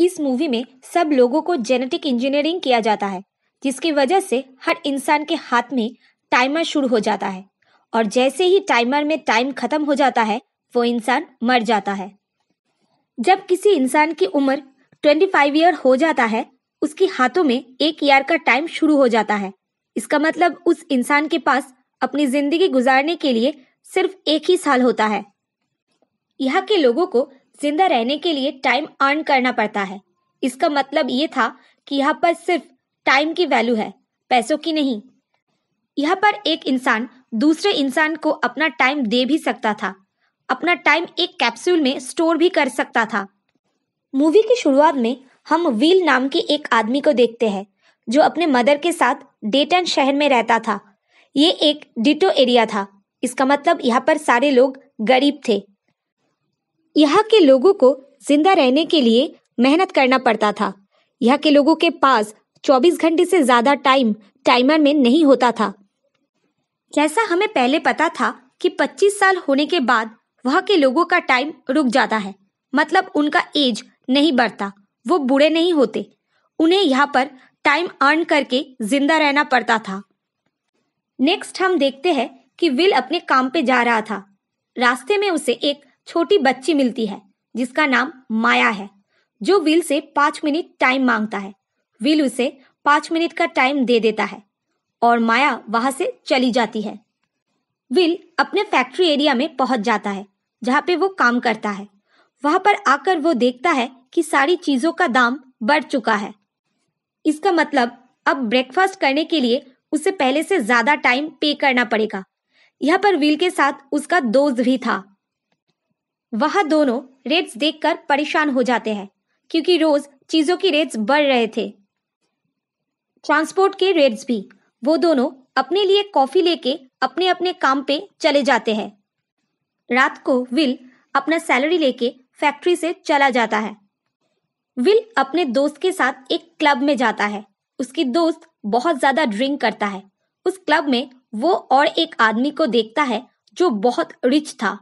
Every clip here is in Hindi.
इस मूवी में सब लोगों को जेनेटिक इंजीनियरिंग किया जाता है जिसकी वजह से हर इंसान के हाथ में टाइमर शुरू हो जाता है और जैसे ही टाइमर में टाइम खत्म हो जाता है वो इंसान मर जाता है जब किसी इंसान की उम्र 25 ईयर हो जाता है उसकी हाथों में एक ईयर का टाइम शुरू हो जाता है इसका मतलब उस इंसान के पास अपनी जिंदगी गुजारने के लिए सिर्फ एक ही साल होता है यहाँ के लोगों को जिंदा रहने के लिए टाइम अर्न करना पड़ता है इसका मतलब ये था कि यहाँ पर सिर्फ टाइम की वैल्यू है पैसों की नहीं यहाँ पर एक इंसान दूसरे इंसान को अपना टाइम दे भी सकता था अपना टाइम एक कैप्सूल में स्टोर भी कर सकता था मूवी की शुरुआत में हम व्हील नाम के एक आदमी को देखते हैं जो अपने मदर के साथ डेटन शहर में रहता था ये एक डिटो एरिया था इसका मतलब यहाँ पर सारे लोग गरीब थे यहाँ के लोगों को जिंदा रहने के लिए मेहनत करना पड़ता था यहाँ के लोगों के पास 24 घंटे से ज्यादा टाइम टाइमर में नहीं होता था जैसा हमें पहले पता था कि 25 साल होने के बाद वहाँ के लोगों का टाइम रुक जाता है मतलब उनका एज नहीं बढ़ता वो बूढ़े नहीं होते उन्हें यहाँ पर टाइम अर्न करके जिंदा रहना पड़ता था नेक्स्ट हम देखते हैं कि विल अपने काम पे जा रहा था रास्ते में उसे एक छोटी बच्ची मिलती है जिसका नाम माया है जो विल से पांच मिनट टाइम मांगता है विल उसे पांच मिनट का टाइम दे देता है और माया वहां से चली जाती है विल अपने फैक्ट्री एरिया में पहुंच जाता है जहाँ पे वो काम करता है वहां पर आकर वो देखता है कि सारी चीजों का दाम बढ़ चुका है इसका मतलब अब ब्रेकफास्ट करने के लिए उसे पहले से ज्यादा टाइम पे करना पड़ेगा यहाँ पर विल के साथ उसका दोस्त भी था वह दोनों रेट्स देखकर परेशान हो जाते हैं क्योंकि रोज चीजों की रेट्स बढ़ रहे थे ट्रांसपोर्ट के रेट्स भी वो दोनों अपने लिए कॉफी लेके अपने अपने काम पे चले जाते हैं रात को विल अपना सैलरी लेके फैक्ट्री से चला जाता है विल अपने दोस्त के साथ एक क्लब में जाता है उसकी दोस्त बहुत ज्यादा ड्रिंक करता है उस क्लब में वो और एक आदमी को देखता है जो बहुत रिच था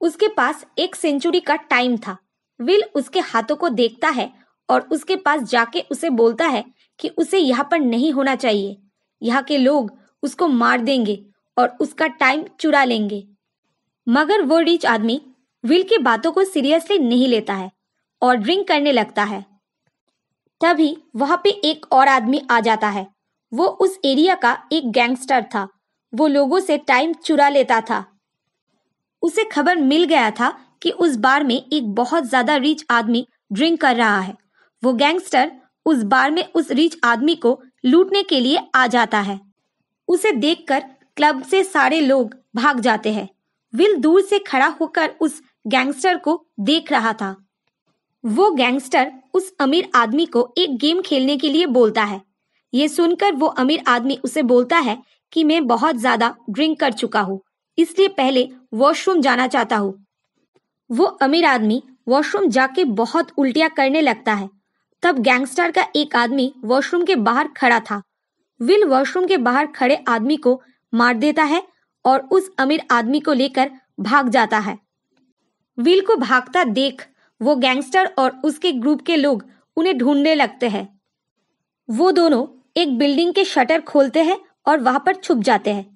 उसके पास एक सेंचुरी का टाइम था विल उसके हाथों को देखता है और उसके पास जाके उसे बोलता है कि उसे यहाँ पर नहीं होना चाहिए यहाँ के लोग उसको मार देंगे और उसका टाइम चुरा लेंगे मगर वो रिच आदमी विल की बातों को सीरियसली नहीं लेता है और ड्रिंक करने लगता है तभी वहां पे एक और आदमी आ जाता है वो उस एरिया का एक गैंगस्टर था वो लोगों से टाइम चुरा लेता था उसे खबर मिल गया था कि उस बार में एक बहुत ज्यादा रिच आदमी ड्रिंक कर रहा है वो गैंगस्टर उस बार में उस रिच आदमी को लूटने के लिए आ जाता है उसे देखकर क्लब से सारे लोग भाग जाते हैं विल दूर से खड़ा होकर उस गैंगस्टर को देख रहा था वो गैंगस्टर उस अमीर आदमी को एक गेम खेलने के लिए बोलता है ये सुनकर वो अमीर आदमी उसे बोलता है कि मैं बहुत ज्यादा ड्रिंक कर चुका हूँ इसलिए पहले वॉशरूम जाना चाहता हूँ वो अमीर आदमी वॉशरूम जाके बहुत उल्टिया करने लगता है तब गैंगस्टर का एक आदमी वॉशरूम के बाहर खड़ा था विल वॉशरूम के बाहर खड़े आदमी को मार देता है और उस अमीर आदमी को लेकर भाग जाता है विल को भागता देख वो गैंगस्टर और उसके ग्रुप के लोग उन्हें ढूंढने लगते हैं वो दोनों एक बिल्डिंग के शटर खोलते हैं और वहां पर छुप जाते हैं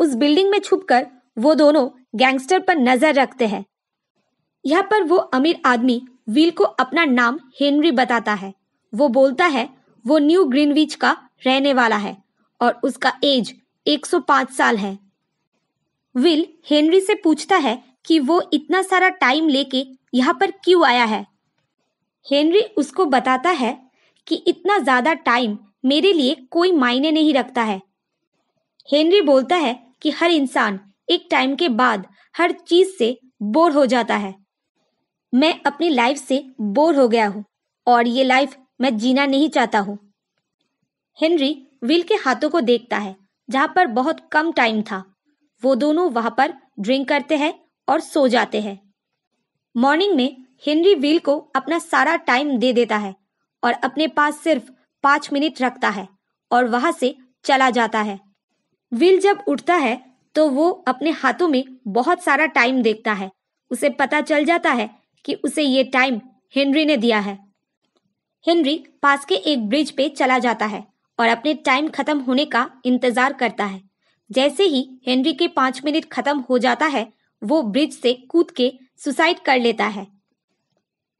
उस बिल्डिंग में छुपकर वो दोनों गैंगस्टर पर नजर रखते हैं यहाँ पर वो अमीर आदमी विल को अपना नाम हेनरी बताता है वो बोलता है वो न्यू ग्रीनविच का रहने वाला है और उसका एज 105 साल है विल हेनरी से पूछता है कि वो इतना सारा टाइम लेके यहाँ पर क्यों आया है हेनरी उसको बताता है कि इतना ज्यादा टाइम मेरे लिए कोई मायने नहीं रखता है हेनरी बोलता है कि हर इंसान एक टाइम के बाद हर चीज से बोर हो जाता है मैं अपनी लाइफ से बोर हो गया हूँ और ये लाइफ मैं जीना नहीं चाहता हूँ हेनरी विल के हाथों को देखता है जहाँ पर बहुत कम टाइम था वो दोनों वहां पर ड्रिंक करते हैं और सो जाते हैं मॉर्निंग में हेनरी विल को अपना सारा टाइम दे देता है और अपने पास सिर्फ पांच मिनट रखता है और वहां से चला जाता है विल जब उठता है तो वो अपने हाथों में बहुत सारा टाइम देखता है उसे पता चल जाता है कि उसे ये टाइम हेनरी ने दिया है हेनरी पास के एक ब्रिज पे चला जाता है और अपने टाइम खत्म होने का इंतजार करता है जैसे ही हेनरी के पांच मिनट खत्म हो जाता है वो ब्रिज से कूद के सुसाइड कर लेता है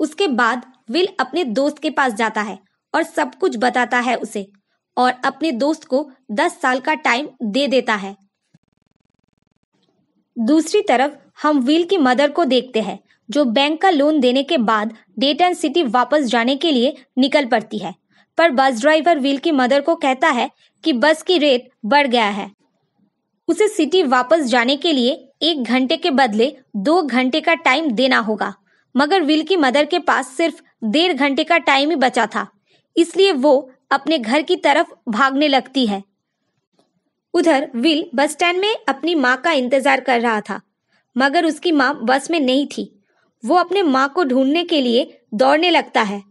उसके बाद विल अपने दोस्त के पास जाता है और सब कुछ बताता है उसे और अपने दोस्त को दस साल का टाइम दे देता है दूसरी तरफ हम व्हील की मदर को देखते हैं जो बैंक का लोन देने के बाद डेटन सिटी वापस जाने के लिए निकल पड़ती है पर बस ड्राइवर व्हील की मदर को कहता है कि बस की रेट बढ़ गया है उसे सिटी वापस जाने के लिए एक घंटे के बदले दो घंटे का टाइम देना होगा मगर विल की मदर के पास सिर्फ डेढ़ घंटे का टाइम ही बचा था इसलिए वो अपने घर की तरफ भागने लगती है उधर विल बस स्टैंड में अपनी माँ का इंतजार कर रहा था मगर उसकी माँ बस में नहीं थी वो अपने माँ को ढूंढने के लिए दौड़ने लगता है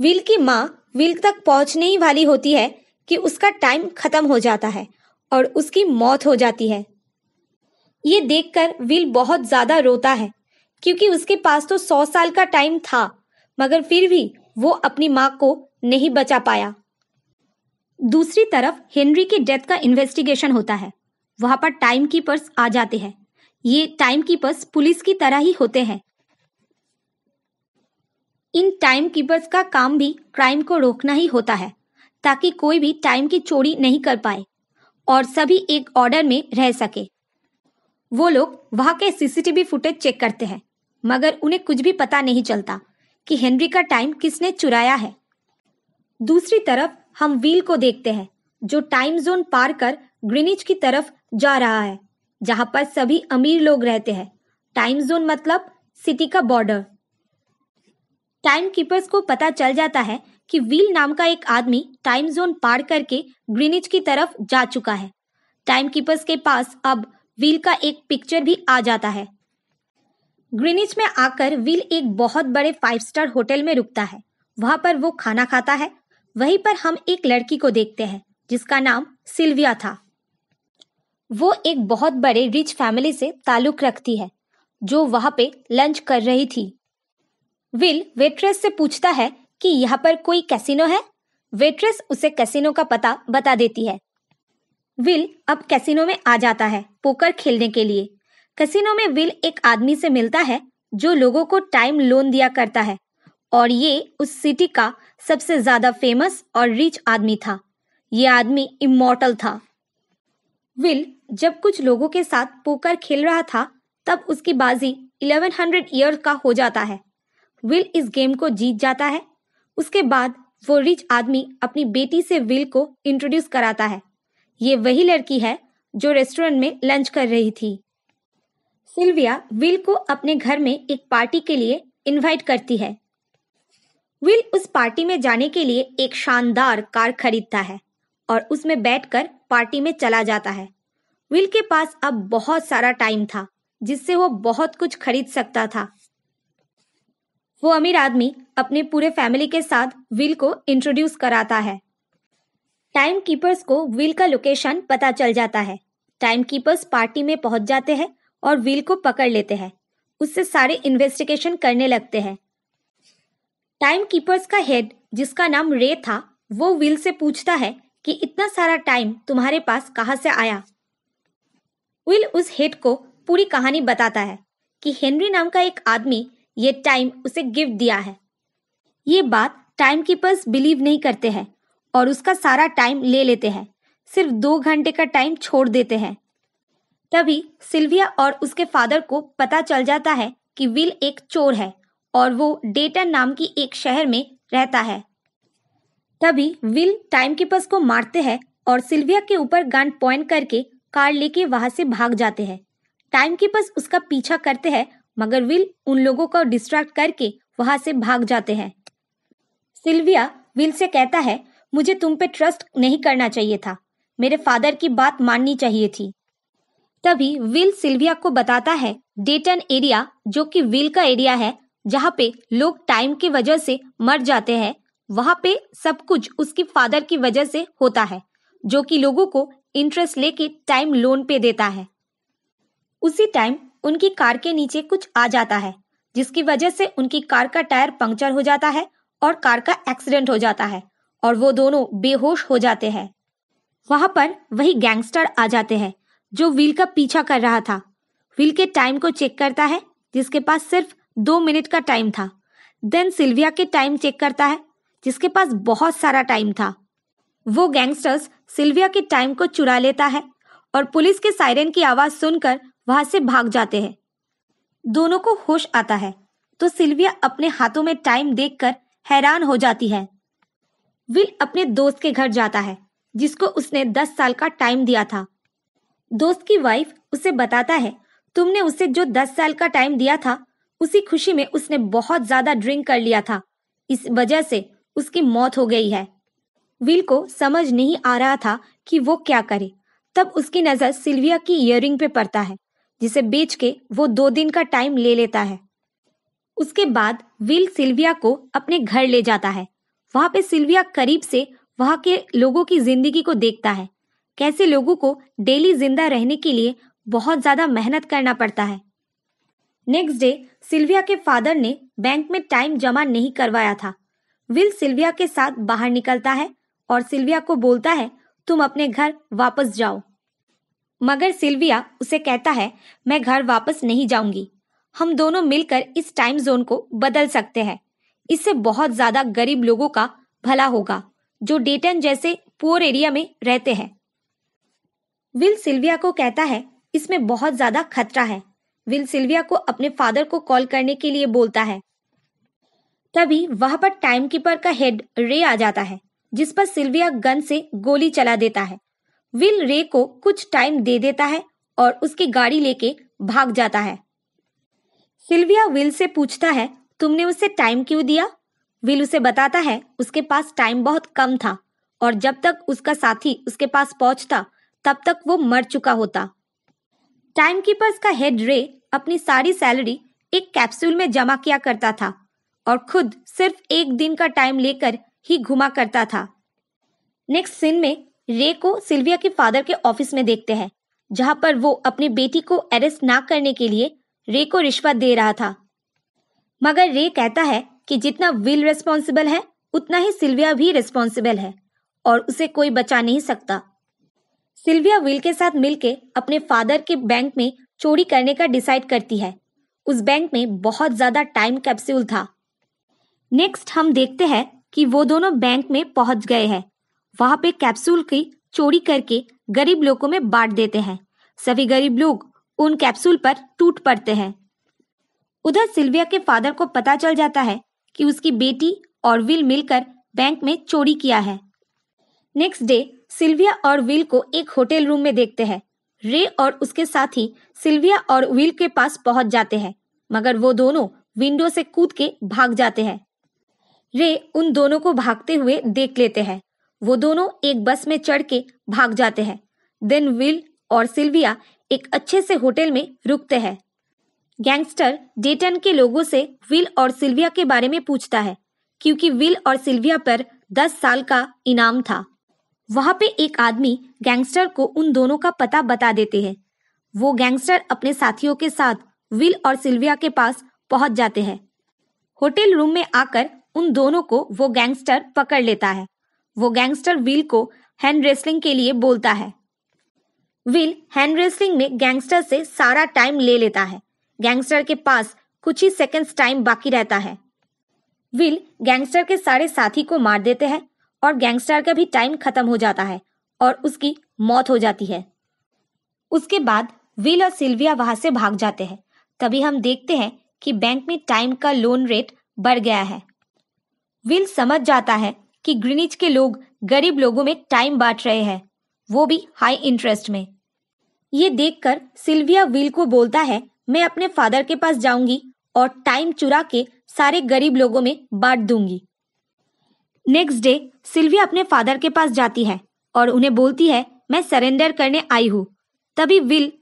विल की माँ विल तक पहुंचने ही वाली होती है कि उसका टाइम खत्म हो जाता है और उसकी मौत हो जाती है ये देखकर विल बहुत ज्यादा रोता है क्योंकि उसके पास तो सौ साल का टाइम था मगर फिर भी वो अपनी माँ को नहीं बचा पाया दूसरी तरफ हेनरी की डेथ का इन्वेस्टिगेशन होता है वहां पर टाइम कीपर्स आ जाते हैं ये टाइम कीपर्स पुलिस की तरह ही होते हैं इन टाइम कीपर्स का काम भी क्राइम को रोकना ही होता है ताकि कोई भी टाइम की चोरी नहीं कर पाए और सभी एक ऑर्डर में रह सके वो लोग वहां के सीसीटीवी फुटेज चेक करते हैं मगर उन्हें कुछ भी पता नहीं चलता कि हेनरी का टाइम किसने चुराया है दूसरी तरफ हम व्हील को देखते हैं जो टाइम जोन पार कर ग्रीनिच की तरफ जा रहा है जहां पर सभी अमीर लोग रहते हैं टाइम जोन मतलब सिटी का बॉर्डर टाइम कीपर्स को पता चल जाता है कि व्हील नाम का एक आदमी टाइम जोन पार करके ग्रीनिच की तरफ जा चुका है टाइम कीपर्स के पास अब व्हील का एक पिक्चर भी आ जाता है ग्रीनिच में आकर व्हील एक बहुत बड़े फाइव स्टार होटल में रुकता है वहां पर वो खाना खाता है वहीं पर हम एक लड़की को देखते हैं जिसका नाम सिल्विया था वो एक बहुत बड़े रिच फैमिली से ताल्लुक रखती है जो वहां पे लंच कर रही थी विल वेट्रेस से पूछता है कि यहाँ पर कोई कैसीनो है वेट्रेस उसे कैसीनो का पता बता देती है विल अब कैसीनो में आ जाता है पोकर खेलने के लिए कैसीनो में विल एक आदमी से मिलता है जो लोगों को टाइम लोन दिया करता है और ये उस सिटी का सबसे ज्यादा फेमस और रिच आदमी था ये आदमी इमोटल था विल जब कुछ लोगों के साथ पोकर खेल रहा था तब उसकी बाजी 1100 हंड्रेड ईयर का हो जाता है विल इस गेम को जीत जाता है उसके बाद वो रिच आदमी अपनी बेटी से विल को इंट्रोड्यूस कराता है ये वही लड़की है जो रेस्टोरेंट में लंच कर रही थी सिल्विया विल को अपने घर में एक पार्टी के लिए इनवाइट करती है विल उस पार्टी में जाने के लिए एक शानदार कार खरीदता है और उसमें बैठकर पार्टी में चला जाता है विल के पास अब बहुत सारा टाइम था जिससे वो बहुत कुछ खरीद सकता था वो अमीर आदमी अपने पूरे फैमिली के साथ विल को इंट्रोड्यूस कराता है टाइम कीपर्स को विल का लोकेशन पता चल जाता है टाइम कीपर्स पार्टी में पहुंच जाते हैं और विल को पकड़ लेते हैं उससे सारे इन्वेस्टिगेशन करने लगते हैं टाइम कीपर्स का हेड जिसका नाम रे था वो विल से पूछता है कि इतना सारा टाइम तुम्हारे पास कहां से आया विल उस हेड को पूरी कहानी बताता है कि हेनरी नाम का एक आदमी ये टाइम उसे गिफ्ट दिया है ये बात टाइम कीपर्स बिलीव नहीं करते हैं और उसका सारा टाइम ले लेते हैं सिर्फ दो घंटे का टाइम छोड़ देते हैं तभी सिल्विया और उसके फादर को पता चल जाता है कि विल एक चोर है और वो डेटन नाम की एक शहर में रहता है तभी विल टाइम कीपर्स को मारते हैं और सिल्विया के ऊपर गन पॉइंट करके कार लेके वहां से भाग जाते हैं टाइम कीपर्स उसका पीछा करते हैं मगर विल उन लोगों को डिस्ट्रैक्ट करके वहां से भाग जाते हैं सिल्विया विल से कहता है मुझे तुम पे ट्रस्ट नहीं करना चाहिए था मेरे फादर की बात माननी चाहिए थी तभी विल सिल्विया को बताता है डेटन एरिया जो कि विल का एरिया है जहाँ पे लोग टाइम की वजह से मर जाते हैं वहाँ पे सब कुछ उसके फादर की वजह से होता है जो कि लोगों को इंटरेस्ट लेके टाइम लोन पे देता है उसी टाइम उनकी कार के नीचे कुछ आ जाता है जिसकी वजह से उनकी कार का टायर पंक्चर हो जाता है और कार का एक्सीडेंट हो जाता है और वो दोनों बेहोश हो जाते हैं वहां पर वही गैंगस्टर आ जाते हैं जो व्हील का पीछा कर रहा था व्हील के टाइम को चेक करता है जिसके पास सिर्फ दो मिनट का टाइम था देन सिल्विया के टाइम चेक करता है जिसके पास बहुत सारा टाइम था वो गैंगस्टर्स सिल्विया के टाइम को चुरा लेता है और पुलिस के सायरन की आवाज सुनकर वहां से भाग जाते हैं दोनों को होश आता है तो सिल्विया अपने हाथों में टाइम देखकर हैरान हो जाती है विल अपने दोस्त के घर जाता है जिसको उसने दस साल का टाइम दिया था दोस्त की वाइफ उसे बताता है तुमने उसे जो दस साल का टाइम दिया था उसी खुशी में उसने बहुत ज्यादा ड्रिंक कर लिया था इस वजह से उसकी मौत हो गई है विल को समझ नहीं आ रहा था कि वो क्या करे तब उसकी नजर सिल्विया की इयरिंग पे पड़ता है जिसे बेच के वो दो दिन का टाइम ले लेता है उसके बाद विल सिल्विया को अपने घर ले जाता है वहां पे सिल्विया करीब से वहां के लोगों की जिंदगी को देखता है कैसे लोगों को डेली जिंदा रहने के लिए बहुत ज्यादा मेहनत करना पड़ता है नेक्स्ट डे सिल्विया के फादर ने बैंक में टाइम जमा नहीं करवाया था विल सिल्विया के साथ बाहर निकलता है और सिल्विया को बोलता है तुम अपने घर वापस जाओ मगर सिल्विया उसे कहता है मैं घर वापस नहीं जाऊंगी हम दोनों मिलकर इस टाइम जोन को बदल सकते हैं इससे बहुत ज्यादा गरीब लोगों का भला होगा जो डेटन जैसे पुअर एरिया में रहते हैं विल सिल्विया को कहता है इसमें बहुत ज्यादा खतरा है विल सिल्विया को अपने फादर को कॉल करने के लिए बोलता है तभी वहां पर टाइम कीपर का हेड रे आ जाता है जिस पर सिल्विया गन से गोली चला देता है विल रे को कुछ टाइम दे देता है और उसकी गाड़ी लेके भाग जाता है सिल्विया विल से पूछता है तुमने उसे टाइम क्यों दिया विल उसे बताता है उसके पास टाइम बहुत कम था और जब तक उसका साथी उसके पास पहुंचता तब तक वो मर चुका होता टाइमकीपर्स का हेड रे अपनी सारी सैलरी एक कैप्सूल में जमा किया करता था और खुद सिर्फ एक दिन का टाइम लेकर ही घुमा करता था नेक्स्ट सीन में रे को सिल्विया के फादर के ऑफिस में देखते हैं जहां पर वो अपनी बेटी को अरेस्ट ना करने के लिए रे को रिश्वत दे रहा था मगर रे कहता है कि जितना विल रेस्पॉन्सिबल है उतना ही सिल्विया भी रेस्पॉन्सिबल है और उसे कोई बचा नहीं सकता सिल्विया विल के साथ मिलके अपने फादर के बैंक में चोरी करने का डिसाइड करती है उस बैंक में बहुत ज्यादा टाइम कैप्सूल था नेक्स्ट हम देखते हैं कि वो दोनों बैंक में पहुंच गए हैं वहां पे कैप्सूल की चोरी करके गरीब लोगों में बांट देते हैं सभी गरीब लोग उन कैप्सूल पर टूट पड़ते हैं उधर सिल्विया के फादर को पता चल जाता है कि उसकी बेटी और विल मिलकर बैंक में चोरी किया है नेक्स्ट डे सिल्विया और विल को एक होटल रूम में देखते हैं रे और उसके साथी सिल्विया और विल के पास पहुंच जाते हैं मगर वो दोनों विंडो से कूद के भाग जाते हैं रे उन दोनों को भागते हुए देख लेते हैं वो दोनों एक बस में चढ़ के भाग जाते हैं देन विल और सिल्विया एक अच्छे से होटल में रुकते हैं गैंगस्टर डेटन के लोगों से विल और सिल्विया के बारे में पूछता है क्योंकि विल और सिल्विया पर दस साल का इनाम था वहां पे एक आदमी गैंगस्टर को उन दोनों का पता बता देते हैं वो गैंगस्टर अपने साथियों के साथ विल और सिल्विया के पास पहुंच जाते हैं होटल रूम में आकर उन दोनों को वो गैंगस्टर पकड़ लेता है वो गैंगस्टर विल को हैंड रेसलिंग के लिए बोलता है विल हैंड रेसलिंग में गैंगस्टर से सारा टाइम ले लेता है गैंगस्टर के पास कुछ ही सेकंड्स टाइम बाकी रहता है विल गैंगस्टर के सारे साथी को मार देते हैं और गैंगस्टर का भी टाइम खत्म हो जाता है और उसकी मौत हो जाती है उसके बाद विल और सिल्विया वहां से भाग जाते हैं तभी हम देखते हैं कि बैंक में टाइम का लोन रेट बढ़ गया है विल समझ जाता है कि ग्रीनिच के लोग गरीब लोगों में टाइम बांट रहे हैं वो भी हाई इंटरेस्ट में ये देखकर सिल्विया विल को बोलता है मैं अपने फादर के पास जाऊंगी और टाइम चुरा के सारे गरीब लोगों में बांट दूंगी नेक्स्ट डे सिल्विया अपने फादर के पास जाती है और उन्हें बोलती है मैं सरेंडर करने आई हूँ तभी विल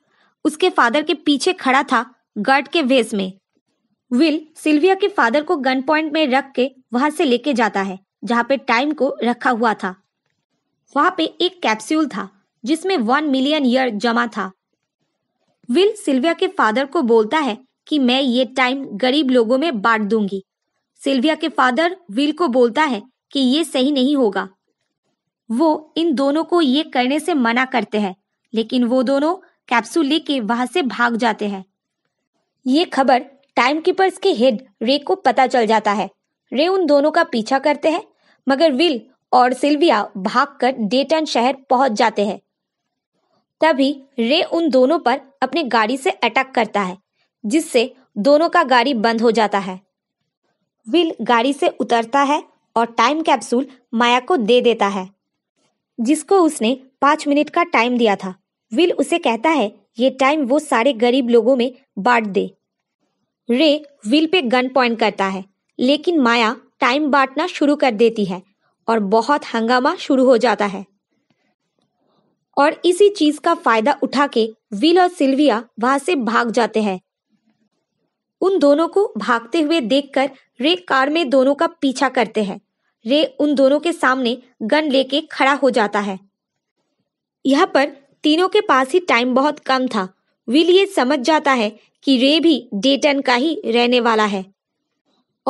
उसके फादर के पीछे खड़ा था गार्ड के वेस में विल सिल्विया के फादर को गन पॉइंट में रख के वहां से लेके जाता है जहां पे टाइम को रखा हुआ था वहां पे एक कैप्सूल था जिसमें वन मिलियन ईयर जमा था विल सिल्विया के फादर को बोलता है कि मैं ये टाइम गरीब लोगों में बांट दूंगी सिल्विया के फादर विल को बोलता है कि ये सही नहीं होगा वो इन दोनों को ये करने से मना करते हैं लेकिन वो दोनों कैप्सूल लेके वहां से भाग जाते हैं ये खबर टाइम कीपर्स के हेड रे को पता चल जाता है रे उन दोनों का पीछा करते हैं मगर विल और सिल्विया भागकर डेटन शहर पहुंच जाते हैं तभी रे उन दोनों पर अपनी गाड़ी से अटैक करता है जिससे दोनों का गाड़ी बंद हो जाता है विल गाड़ी से उतरता है और टाइम कैप्सूल माया को दे देता है जिसको उसने पांच मिनट का टाइम दिया था विल उसे कहता है ये टाइम वो सारे गरीब लोगों में बांट दे रे विल पे गन पॉइंट करता है लेकिन माया टाइम बांटना शुरू कर देती है और बहुत हंगामा शुरू हो जाता है और इसी चीज का फायदा उठा के विल और सिल्विया वहां से भाग जाते हैं उन दोनों को भागते हुए देखकर रे कार में दोनों का पीछा करते हैं रे उन दोनों के सामने गन लेके खड़ा हो जाता है यहाँ पर तीनों के पास ही टाइम बहुत कम था विल ये समझ जाता है कि रे भी डेटन का ही रहने वाला है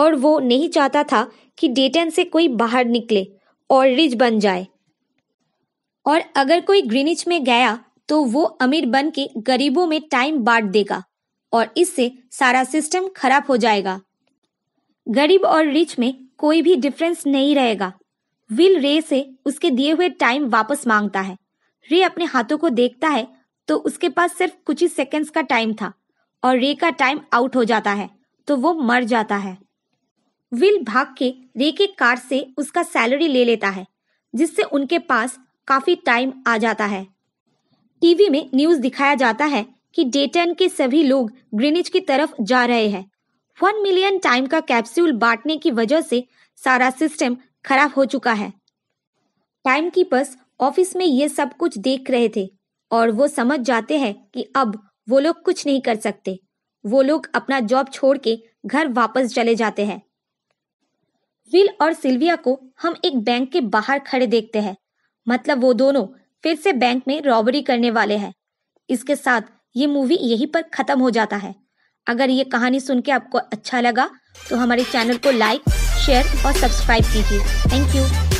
और वो नहीं चाहता था कि डेटन से कोई बाहर निकले और रिच बन जाए और अगर कोई ग्रीनिच में गया तो वो अमीर बन के गरीबों में टाइम बांट देगा और इससे सारा सिस्टम खराब हो जाएगा गरीब और रिच में कोई भी डिफरेंस नहीं रहेगा विल रे से उसके दिए हुए टाइम वापस मांगता है रे अपने हाथों को देखता है तो उसके पास सिर्फ कुछ ही सेकंड्स का टाइम था और रे का टाइम आउट हो जाता है तो वो मर जाता है विल भाग के रे के कार से उसका सैलरी ले लेता है जिससे उनके पास काफी टाइम आ जाता है टीवी में न्यूज दिखाया जाता है कि डेटन के सभी लोग ग्रीनिच की तरफ जा रहे हैं वन मिलियन टाइम का कैप्सूल बांटने की वजह से सारा सिस्टम खराब हो चुका है टाइम कीपर्स ऑफिस में ये सब कुछ देख रहे थे और वो समझ जाते हैं कि अब वो लोग कुछ नहीं कर सकते वो लोग अपना जॉब छोड़ के घर वापस चले जाते हैं विल और सिल्विया को हम एक बैंक के बाहर खड़े देखते हैं मतलब वो दोनों फिर से बैंक में रॉबरी करने वाले हैं इसके साथ ये मूवी यहीं पर ख़त्म हो जाता है अगर ये कहानी सुन के आपको अच्छा लगा तो हमारे चैनल को लाइक शेयर और सब्सक्राइब कीजिए थैंक यू